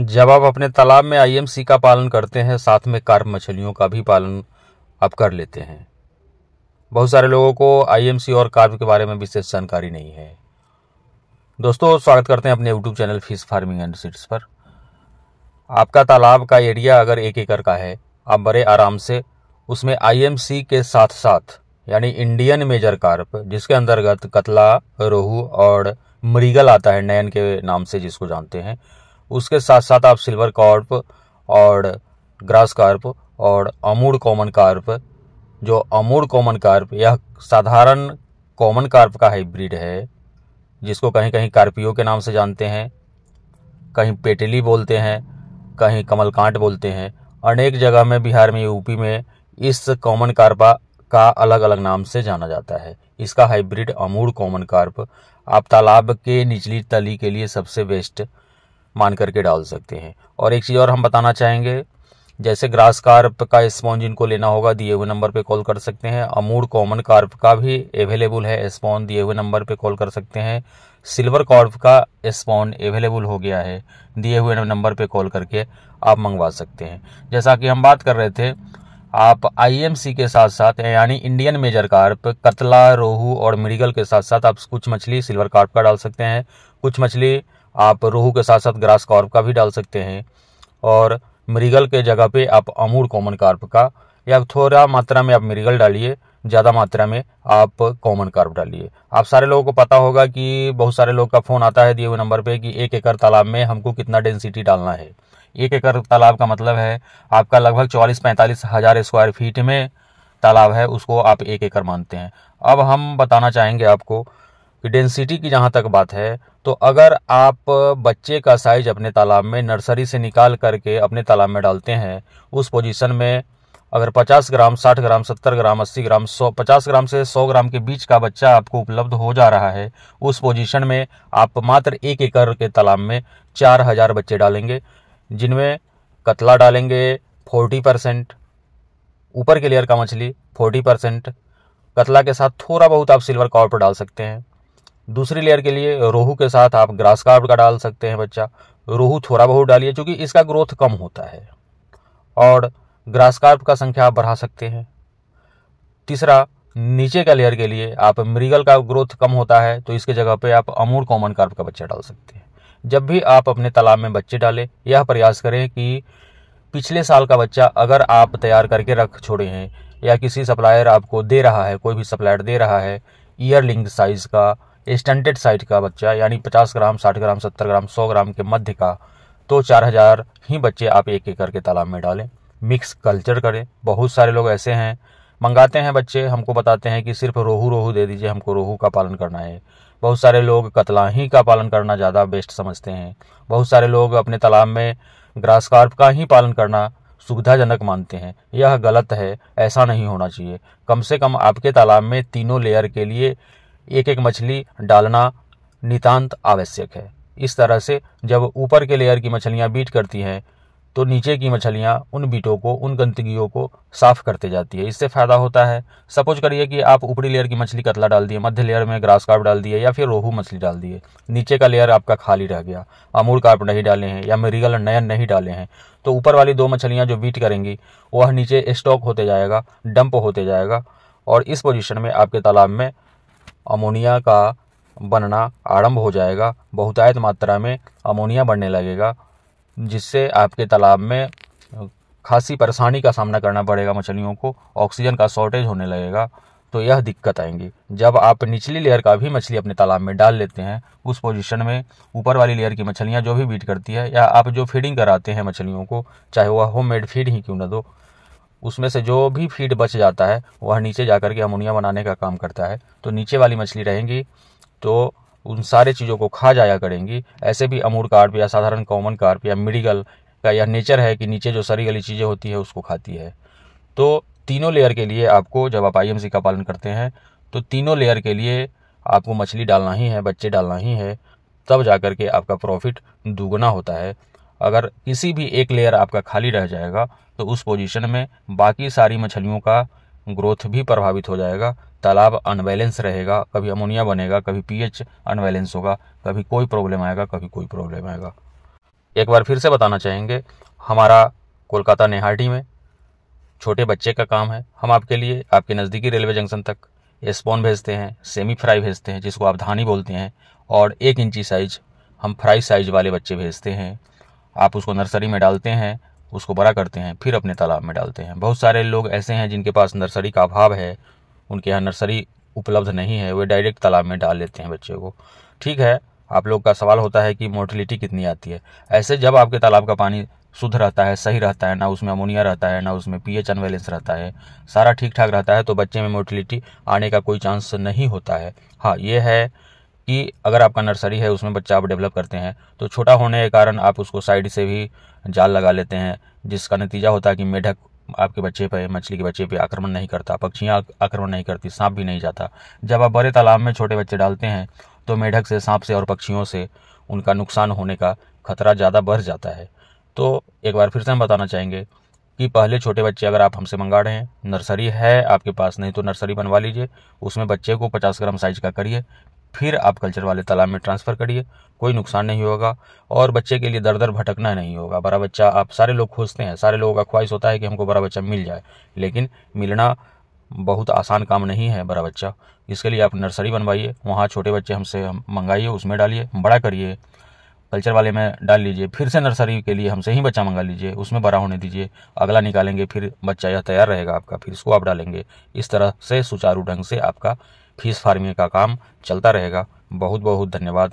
जब आप अपने तालाब में आईएमसी का पालन करते हैं साथ में कार्प मछलियों का भी पालन आप कर लेते हैं बहुत सारे लोगों को आईएमसी और कार्प के बारे में विशेष जानकारी नहीं है दोस्तों स्वागत करते हैं अपने YouTube channel fish farming and seeds पर आपका तालाब का एरिया अगर एक एकड़ का है आप बड़े आराम से उसमें आईएमसी के साथ साथ यानी इंडियन मेजर कार्प जिसके अंतर्गत कतला रोहू और मरीगल आता है नयन के नाम से जिसको जानते हैं उसके साथ साथ आप सिल्वर कार्प और ग्रास कार्प और अमूर कॉमन कार्प जो अमूर कॉमन कार्प यह साधारण कॉमन कार्प का हाइब्रिड है जिसको कहीं कहीं कार्पियो के नाम से जानते हैं कहीं पेटली बोलते हैं कहीं कमलकांट बोलते हैं अनेक जगह में बिहार में यूपी में इस कॉमन कार्पा का अलग अलग नाम से जाना जाता है इसका हाइब्रिड अमूर कॉमन कार्प आप तालाब के निचली तली के लिए सबसे बेस्ट मान करके डाल सकते हैं और एक चीज़ और हम बताना चाहेंगे जैसे ग्रास कार्प का स्पॉन्ज इनको लेना होगा दिए हुए नंबर पे कॉल कर सकते हैं अमूड कॉमन कार्प का भी अवेलेबल है स्पॉन्ज दिए हुए नंबर पे कॉल कर सकते हैं सिल्वर कार्प का स्पॉन्ज अवेलेबल हो गया है दिए हुए नंबर पे कॉल करके आप मंगवा सकते हैं जैसा कि हम बात कर रहे थे आप आईएमसी के साथ साथ यानी इंडियन मेजर कार्प कतला रोहू और मिरिगल के साथ साथ आप कुछ मछली सिल्वर कार्प का डाल सकते हैं कुछ मछली आप रोहू के साथ साथ ग्रास कॉर्प का भी डाल सकते हैं और मृगल के जगह पे आप अमूर कॉमन कार्प का या थोड़ा मात्रा में आप मृगल डालिए ज़्यादा मात्रा में आप कॉमन कार्प डालिए आप सारे लोगों को पता होगा कि बहुत सारे लोग का फ़ोन आता है दिए हुए नंबर पे कि एक एकड़ तालाब में हमको कितना डेंसिटी डालना है एक एकड़ तालाब का मतलब है आपका लगभग चौवालीस पैंतालीस हज़ार स्क्वायर फीट में तालाब है उसको आप एक एकड़ मानते हैं अब हम बताना चाहेंगे आपको कि डेंसिटी की जहाँ तक बात है तो अगर आप बच्चे का साइज अपने तालाब में नर्सरी से निकाल करके अपने तालाब में डालते हैं उस पोजीशन में अगर 50 ग्राम 60 ग्राम 70 ग्राम 80 ग्राम 100 50 ग्राम से 100 ग्राम के बीच का बच्चा आपको उपलब्ध हो जा रहा है उस पोजीशन में आप मात्र एक एकड़ के तालाब में चार हज़ार बच्चे डालेंगे जिनमें कतला डालेंगे 40 परसेंट ऊपर के लेयर का मछली 40 परसेंट कतला के साथ थोड़ा बहुत आप सिल्वर कॉर्प डाल सकते हैं दूसरी लेयर के लिए रोहू के साथ आप ग्रास कार्प का डाल सकते हैं बच्चा रोहू थोड़ा बहुत डालिए चूँकि इसका ग्रोथ कम होता है और ग्रास कार्प का संख्या आप बढ़ा सकते हैं तीसरा नीचे का लेयर के लिए आप मृगल का ग्रोथ कम होता है तो इसके जगह पे आप अमूर कॉमन कार्प का बच्चा डाल सकते हैं जब भी आप अपने तालाब में बच्चे डालें यह प्रयास करें कि पिछले साल का बच्चा अगर आप तैयार करके रख छोड़े हैं या किसी सप्लायर आपको दे रहा है कोई भी सप्लायर दे रहा है ईयरलिंग साइज़ का स्टंटेड साइज का बच्चा यानी पचास ग्राम साठ ग्राम सत्तर ग्राम सौ ग्राम के मध्य का तो चार हजार ही बच्चे आप एक एक करके तालाब में डालें मिक्स कल्चर करें बहुत सारे लोग ऐसे हैं मंगाते हैं बच्चे हमको बताते हैं कि सिर्फ रोहू रोहू दे दीजिए हमको रोहू का पालन करना है बहुत सारे लोग कतला ही का पालन करना ज़्यादा बेस्ट समझते हैं बहुत सारे लोग अपने तालाब में ग्रास कार्प का ही पालन करना सुविधाजनक मानते हैं यह गलत है ऐसा नहीं होना चाहिए कम से कम आपके तालाब में तीनों लेयर के लिए एक एक मछली डालना नितांत आवश्यक है इस तरह से जब ऊपर के लेयर की मछलियाँ बीट करती हैं तो नीचे की मछलियाँ उन बीटों को उन गंदगियों को साफ करते जाती है इससे फ़ायदा होता है सपोज करिए कि आप ऊपरी लेयर की मछली कतला डाल दिए मध्य लेयर में ग्रास कार्प डाल दिए या फिर रोहू मछली डाल दिए नीचे का लेयर आपका खाली रह गया अमूर कार्प नहीं डाले हैं या मेरीगल नयन नहीं डाले हैं तो ऊपर वाली दो मछलियाँ जो बीट करेंगी वह नीचे स्टॉक होते जाएगा डंप होते जाएगा और इस पोजिशन में आपके तालाब में अमोनिया का बनना आरंभ हो जाएगा बहुतायत मात्रा में अमोनिया बढ़ने लगेगा जिससे आपके तालाब में खासी परेशानी का सामना करना पड़ेगा मछलियों को ऑक्सीजन का शॉर्टेज होने लगेगा तो यह दिक्कत आएंगी जब आप निचली लेयर का भी मछली अपने तालाब में डाल लेते हैं उस पोजीशन में ऊपर वाली लेयर की मछलियाँ जो भी बीट करती है या आप जो फीडिंग कराते हैं मछलियों को चाहे वह होम मेड फीड ही क्यों ना दो उसमें से जो भी फीड बच जाता है वह नीचे जा कर के अमोनिया बनाने का काम करता है तो नीचे वाली मछली रहेंगी तो उन सारे चीज़ों को खा जाया करेंगी ऐसे भी अमूर कार्प या साधारण कॉमन कार्प या मिडिगल का यह नेचर है कि नीचे जो सरी गली चीज़ें होती है उसको खाती है तो तीनों लेयर के लिए आपको जब आप आई का पालन करते हैं तो तीनों लेयर के लिए आपको मछली डालना ही है बच्चे डालना ही है तब जा कर के आपका प्रॉफिट दुगना होता है अगर किसी भी एक लेयर आपका खाली रह जाएगा तो उस पोजीशन में बाकी सारी मछलियों का ग्रोथ भी प्रभावित हो जाएगा तालाब अनबैलेंस रहेगा कभी अमोनिया बनेगा कभी पीएच अनबैलेंस होगा कभी कोई प्रॉब्लम आएगा कभी कोई प्रॉब्लम आएगा एक बार फिर से बताना चाहेंगे हमारा कोलकाता नेहाटी में छोटे बच्चे का काम है हम आपके लिए आपके नज़दीकी रेलवे जंक्शन तक स्पॉन भेजते हैं सेमी फ्राई भेजते हैं जिसको आप धानी बोलते हैं और एक इंची साइज हम फ्राई साइज वाले बच्चे भेजते हैं आप उसको नर्सरी में डालते हैं उसको बड़ा करते हैं फिर अपने तालाब में डालते हैं बहुत सारे लोग ऐसे हैं जिनके पास नर्सरी का अभाव है उनके यहाँ नर्सरी उपलब्ध नहीं है वे डायरेक्ट तालाब में डाल लेते हैं बच्चे को ठीक है आप लोग का सवाल होता है कि मोर्टिलिटी कितनी आती है ऐसे जब आपके तालाब का पानी शुद्ध रहता है सही रहता है ना उसमें अमोनिया रहता है ना उसमें पीएच अनबैलेंस रहता है सारा ठीक ठाक रहता है तो बच्चे में मोर्टिलिटी आने का कोई चांस नहीं होता है हाँ ये है कि अगर आपका नर्सरी है उसमें बच्चा आप डेवलप करते हैं तो छोटा होने के कारण आप उसको साइड से भी जाल लगा लेते हैं जिसका नतीजा होता है कि मेढक आपके बच्चे पे मछली के बच्चे पे आक्रमण नहीं करता पक्षियाँ आक्रमण नहीं करती सांप भी नहीं जाता जब आप बड़े तालाब में छोटे बच्चे डालते हैं तो मेढक से सांप से और पक्षियों से उनका नुकसान होने का खतरा ज़्यादा बढ़ जाता है तो एक बार फिर से हम बताना चाहेंगे कि पहले छोटे बच्चे अगर आप हमसे मंगा रहे हैं नर्सरी है आपके पास नहीं तो नर्सरी बनवा लीजिए उसमें बच्चे को पचास ग्राम साइज का करिए फिर आप कल्चर वाले तालाब में ट्रांसफ़र करिए कोई नुकसान नहीं होगा और बच्चे के लिए दर दर भटकना नहीं होगा बड़ा बच्चा आप सारे लोग खोजते हैं सारे लोगों का ख्वाहिश होता है कि हमको बड़ा बच्चा मिल जाए लेकिन मिलना बहुत आसान काम नहीं है बड़ा बच्चा इसके लिए आप नर्सरी बनवाइए वहाँ छोटे बच्चे हमसे मंगाइए उसमें डालिए बड़ा करिए कल्चर वाले में डाल लीजिए फिर से नर्सरी के लिए हमसे ही बच्चा मंगा लीजिए उसमें बड़ा होने दीजिए अगला निकालेंगे फिर बच्चा यह तैयार रहेगा आपका फिर इसको आप डालेंगे इस तरह से सुचारू ढंग से आपका फीस फार्मिंग का काम चलता रहेगा बहुत बहुत धन्यवाद